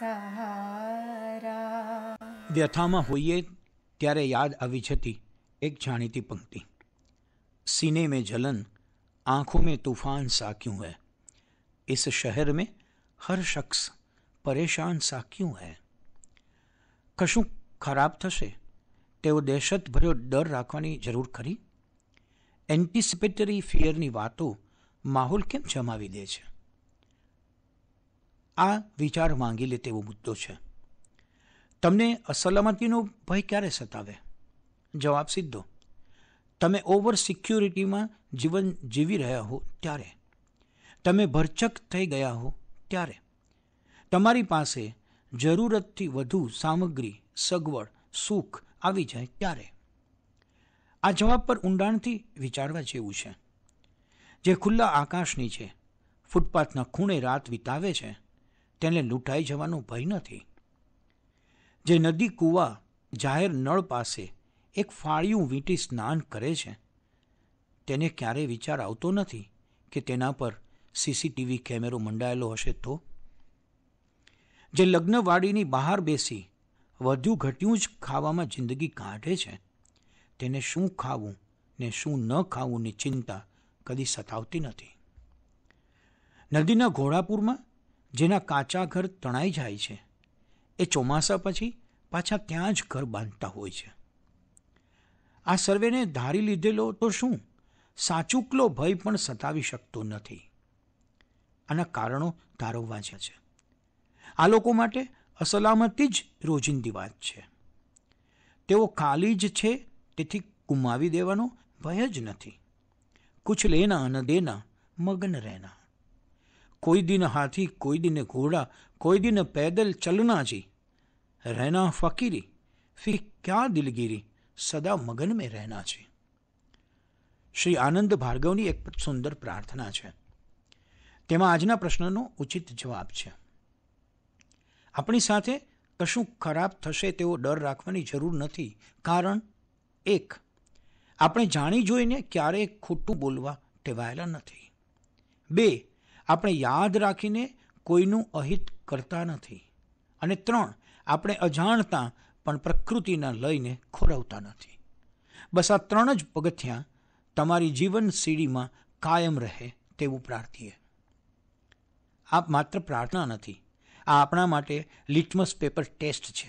સહારા વ્યથામાં હોઈએ ત્યારે યાદ આવી જતી એક જાણીતી પંક્તિ सीने में जलन आंखों में तूफान सा क्यों है इस शहर में हर शख्स परेशान सा क्यों है કશું ખરાબ થશે તેઓ દહેશતભર્યો ડર રાખવાની જરૂર ખરી એન્ટિસિપેટરી ફિયરની વાતો માહોલ કેમ જમાવી દે છે આ વિચાર માંગી લે તેવો મુદ્દો છે તમને અસલામતીનો ભય ક્યારે સતાવે જવાબ સીધો તમે ઓવર સિક્યુરિટીમાં જીવન જીવી રહ્યા હો ત્યારે તમે ભરચક થઈ ગયા હો ત્યારે તમારી પાસે જરૂરતથી વધુ સામગ્રી સગવડ સુખ આવી જાય ત્યારે આ જવાબ પર ઊંડાણથી વિચારવા જેવું છે જે ખુલ્લા આકાશની છે ફૂટપાથના ખૂણે રાત વિતાવે છે તેને લૂંટાઈ જવાનો ભય નથી જે નદી કૂવા જાહેર નળ પાસે એક ફાળિયું વીંટી સ્નાન કરે છે તેને ક્યારેય વિચાર આવતો નથી કે તેના પર સીસીટીવી કેમેરો મંડાયેલો હશે તો જે લગ્નવાડીની બહાર બેસી વધુ ઘટ્યું જ ખાવામાં જિંદગી કાઢે છે તેને શું ખાવું ને શું ન ખાવુંની ચિંતા કદી સતાવતી નથી નદીના ઘોડાપુરમાં જેના કાચા ઘર તણાઈ જાય છે એ ચોમાસા પછી પાછા ત્યાં જ ઘર બાંધતા હોય છે આ સર્વેને ધારી લીધેલો તો શું સાચુકલો ભય પણ સતાવી શકતો નથી આના કારણો તારવવા જ છે આ લોકો માટે અસલામતી જ રોજિંદી વાત છે તેઓ ખાલી જ છે તેથી ગુમાવી દેવાનો ભય જ નથી કુછ લેના અને દેના મગ્ન રહેના કોઈ દિન હાથી કોઈ દિને ઘોડા કોઈ દિન પેદલ चलना जी रहना फकीरी फिर क्या दिलगिरी સદા મગન મેં રહેના છે શ્રી આનંદ ભાર્ગવની એક સુંદર પ્રાર્થના છે તેમાં આજના પ્રશ્નનો ઉચિત જવાબ છે આપણી સાથે કશું ખરાબ થશે તેવો ડર રાખવાની જરૂર નથી કારણ એક આપણે જાણી જોઈને ક્યારેય ખોટું બોલવા ટેવાયેલા નથી બે આપણે યાદ રાખીને કોઈનું અહિત કરતા નથી અને ત્રણ આપણે અજાણતા પણ પ્રકૃતિના લઈને ખોરવતા નથી બસ આ ત્રણ જ પગથિયાં તમારી જીવન સીડીમાં કાયમ રહે તેવું પ્રાર્થીએ આ માત્ર પ્રાર્થના નથી આ આપણા માટે લિટમસ પેપર ટેસ્ટ છે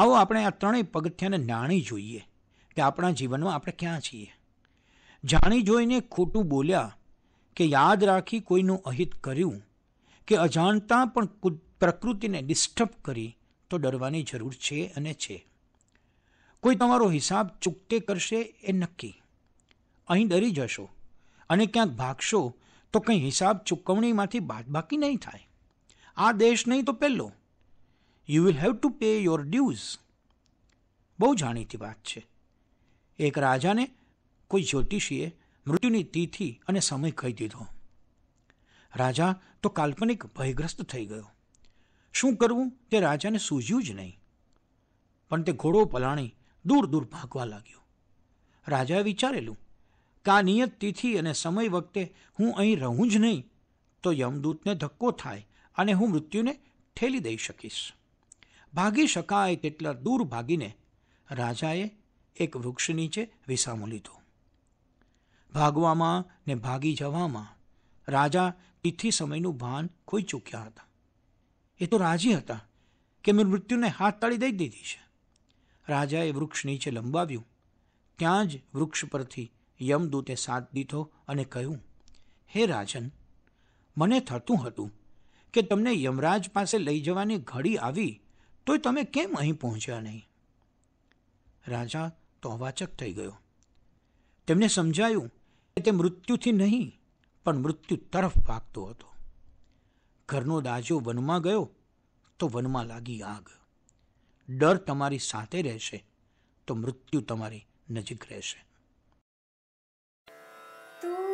આવો આપણે આ ત્રણેય પગથિયાને જાણી જોઈએ કે આપણા જીવનમાં આપણે ક્યાં છીએ જાણી જોઈને ખોટું બોલ્યા કે યાદ રાખી કોઈનું અહિત કર્યું કે અજાણતા પણ પ્રકૃતિને ડિસ્ટર્બ કરી તો ડરવાની જરૂર છે અને છે કોઈ તમારો હિસાબ ચૂકતે કરશે એ નક્કી અહીં ડરી જશો અને ક્યાંક ભાગશો તો કંઈ હિસાબ ચૂકવણીમાંથી બાદબાકી નહીં થાય આ દેશ નહીં તો પહેલો you will have to pay your dues બહુ જાણીતી વાત છે એક રાજાને કોઈ જ્યોતિષીએ મૃત્યુની તિથિ અને સમય કહી દીધો રાજા તો કાલ્પનિક ભયગ્રસ્ત થઈ ગયો શું કરવું તે રાજાને સૂઝ્યું જ નહીં પણ તે ઘોડો પલાણી દૂર દૂર ભાગવા લાગ્યો રાજાએ વિચારેલું કે આ નિયત તિથિ અને સમય વખતે હું અહીં રહું જ નહીં તો યમદૂતને ધક્કો થાય અને હું મૃત્યુને ઠેલી દઈ શકીશ ભાગી શકાય તેટલા દૂર ભાગીને રાજાએ એક વૃક્ષ નીચે વિસામો લીધો ભાગવામાં ને ભાગી જવામાં રાજા તિથિ સમયનું ભાન ખોઈ ચૂક્યા હતા એ તો રાજી હતા કે મેં મૃત્યુને હાથ તાળી દઈ દીધી છે રાજાએ વૃક્ષ નીચે લંબાવ્યું ત્યાં જ વૃક્ષ પરથી યમદૂતે સાથ દીધો અને કહ્યું હે રાજન મને થતું હતું કે તમને યમરાજ પાસે લઈ જવાની ઘડી આવી તોય તમે કેમ અહીં પહોંચ્યા નહીં રાજા તો તોવાચક થઈ ગયો તેમને સમજાયું તે મૃત્યુથી નહીં પણ મૃત્યુ તરફ ભાગતો હતો ઘરનો દાજો વનમાં ગયો તો વનમાં લાગી આગ ડર તમારી સાથે રહેશે તો મૃત્યુ તમારી નજીક રહેશે તું